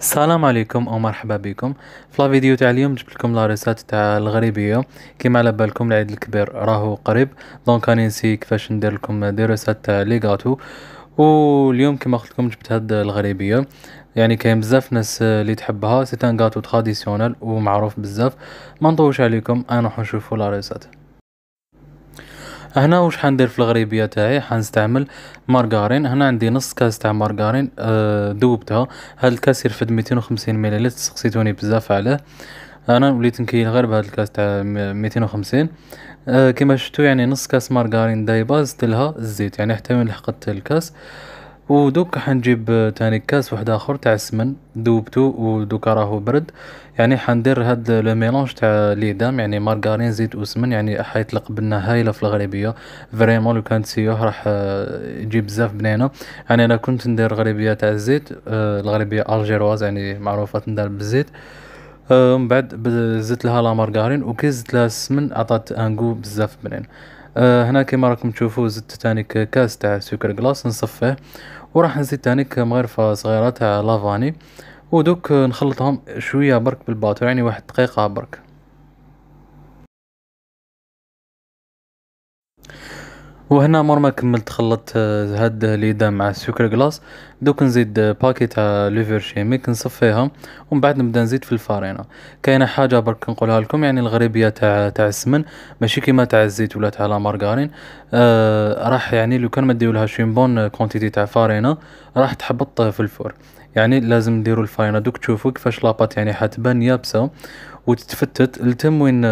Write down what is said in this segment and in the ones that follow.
السلام عليكم او مرحبا بكم في الفيديو تاع اليوم جبت لكم ريسات تاع الغريبيه كيما على بالكم العيد الكبير راهو قريب دونك راني نسي كيفاش ندير لكم دي ريسات تاع لي غاتو واليوم كما قلت لكم جبت هاد الغريبيه يعني كاين بزاف ناس اللي تحبها سي ان غاتو تراديسيونال ومعروف بزاف ما نطولش عليكم انا نروح نشوفوا ريسات هنا واش حندير في الغريبيه تاعي حنستعمل مارغارين هنا عندي نص كاس تاع مارغارين أه ذوبتها هاد الكاس يرفد 250 ملل سقسيتوني بزاف عليه انا وليت نكيل غير بهاد الكاس تاع 250 أه كما شفتوا يعني نص كاس مارغارين دايبه زدت لها الزيت يعني حتى من لحقت الكاس ودوك حنجيب تاني كاس واحد اخر تاع السمن ذوبتو ودوك راهو برد يعني حندير هاد لو ميلونج تاع ليدام يعني مارغارين زيت وسمن يعني حيطلق بنا هايله في الغريبيه فريمون لو كانت تسيوه راح آه، يجيب بزاف بنينه يعني انا كنت ندير غريبيه تاع الزيت آه، الغريبيه الجيرواز يعني معروفه تندار بالزيت آه، من بعد زدت لها لا مارغارين وكي زدت لها السمن عطات ان بزاف بنين آه، هنا كما راكم تشوفوا زدت تاني كاس تاع سكر كلاص نصفيه وراح نزيد تاني مغرفه صغيره تاع لافاني ودوك نخلطهم شويه برك بالباتور يعني واحد دقيقه برك وهنا مور ما كملت خلطت آه، هاد ليدا مع السكر كلاص دوك نزيد آه، باكي تاع ليفر شيميك نصفيها ومن بعد نبدا نزيد في الفارينه كاينه حاجه برك نقولها لكم يعني الغريبيه تاع تاع السمن ماشي كيما تاع الزيت ولا تاع لا مارغارين آه راح يعني لو كان ما ديولهاش شي بون كونتيتي تاع فارينه راح تحبط في الفور يعني لازم نديرو دوك تشوفو كيفاش لاباط يعني حتبان يابسه وتتفتت لتم وين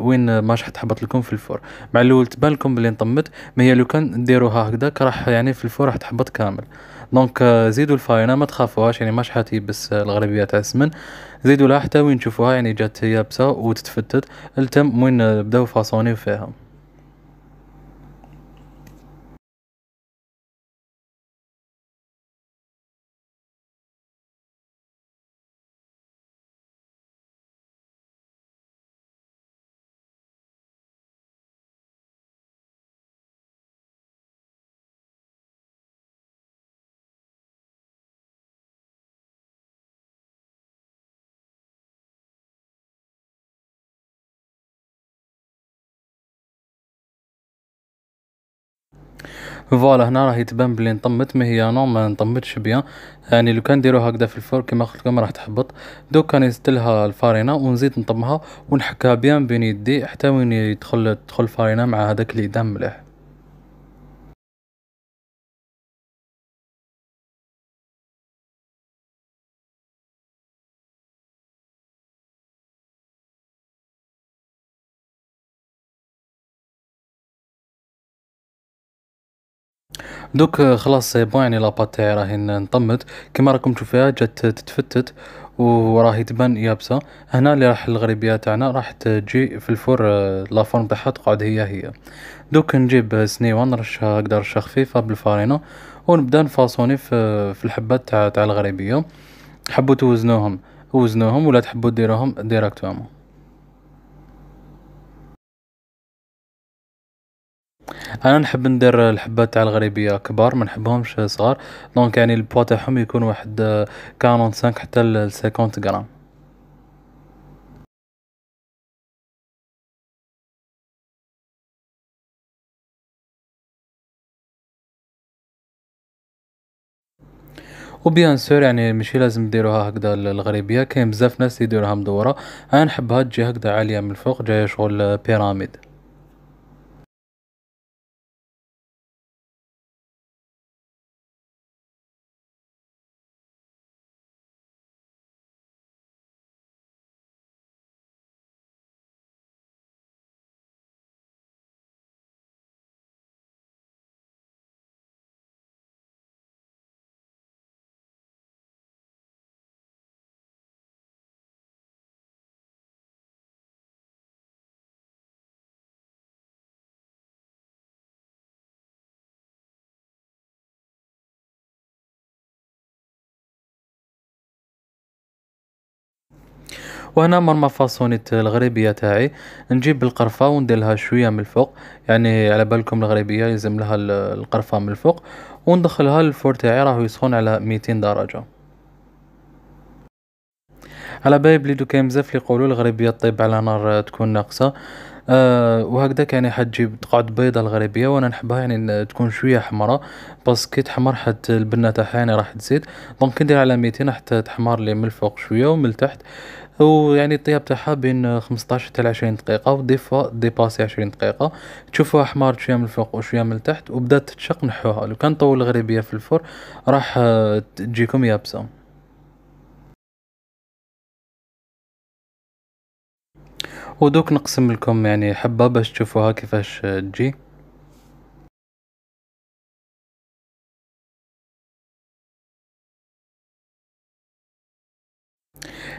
وين ماش حتحبط لكم في الفور مع الاول تبان لكم بلي نطمت ما هي لو كان ديروها هكذاك راح يعني في الفور راح تحبط كامل دونك زيدوا الفاينه ما تخافوهاش يعني ماش حتيبس الغربيه تاع السمن زيدوا لها حتى وين تشوفوها يعني جات يابسه وتتفتت التم وين بداو فاصوني فيها فوالا هنا راهي تبان بلي نطمت مي هي نو ما نطمتش بيان يعني لو كان نديرو هكذا في الفرن كيما قلت لكم راح تحبط دوكا نستلها الفارينه ونزيد نطمها ونحكها بيان بين يدي حتى وين يدخل تدخل الفارينه مع هذاك اللي مليح دوك خلاص سي بون يعني لاباط تاعي راهي نطمت كيما راكم تشوفوها جات تتفتت وراهي تبان يابسه هنا اللي راح الغريبية تاعنا راح تجي في الفور آه، لا فورم تاعها تقعد هي هي دوك نجيب سنيوه نرشها هكذا رشه خفيفه بالفارينه ونبدا نفاصوني في, في الحبات تاع تاع الغربيه حبوا توزنوهم وزنوهم ولا تحبوا ديروهم ديراكتومون انا نحب ندير الحبات تاع الغريبيه كبار ما نحبهمش صغار دونك يعني البوا تاعهم يكون واحد 45 حتى ل 50 غرام وبيان سور يعني ماشي لازم ديروها هكذا الغريبيه كاين بزاف ناس يديروها مدوره انا نحبها تجي هكذا عاليه من الفوق جايه شغل بيراميد وهنا مرمى فاصوني الغريبيه تاعي نجيب القرفه وندير لها شويه من الفوق يعني على بالكم الغريبيه يلزم لها القرفه من الفوق وندخلها الفور تاعي راهو يسخن على 200 درجه على بالي بلي دوكا بزاف اللي يقولوا الغريبيه طيب على نار تكون ناقصه آه، وهكذا كان يعني تقعد بيضة الغربية وانا نحبها يعني تكون شوية حمراء بس كي تحمر حتى البنة تاعها يعني راح تزيد دونك ندير على ميتين حتى تحمر لي من الفوق شوية ومن التحت ويعني الطياب تاعها بين 15 حتى 20 دقيقه وديفا ديباسي 20 دقيقه تشوفوها حمارت شويه من الفوق وشويه من التحت وبدات تتشق نحوها لو كان طول الغربيه في الفرن راح تجيكم يابسه ودوك نقسم لكم يعني حبة باش تشوفوها كيفاش تجي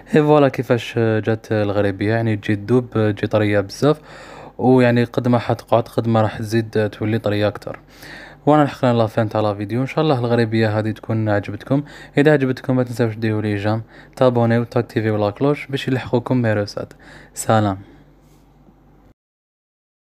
هي فوالا كيفاش جات الغريبيه يعني تجي دوب تجي طريه بزاف ويعني قد ما حتقعد قد ما راح تزيد تولي طريه اكثر وانا لحقنا الله فان تاع لا فيديو ان شاء الله الغريبيه هذه تكون عجبتكم اذا عجبتكم ما تنساوش ديروا لي جام تابوني وتاكتيفيو لا كلوش باش يلحقوكم ميروسات سلام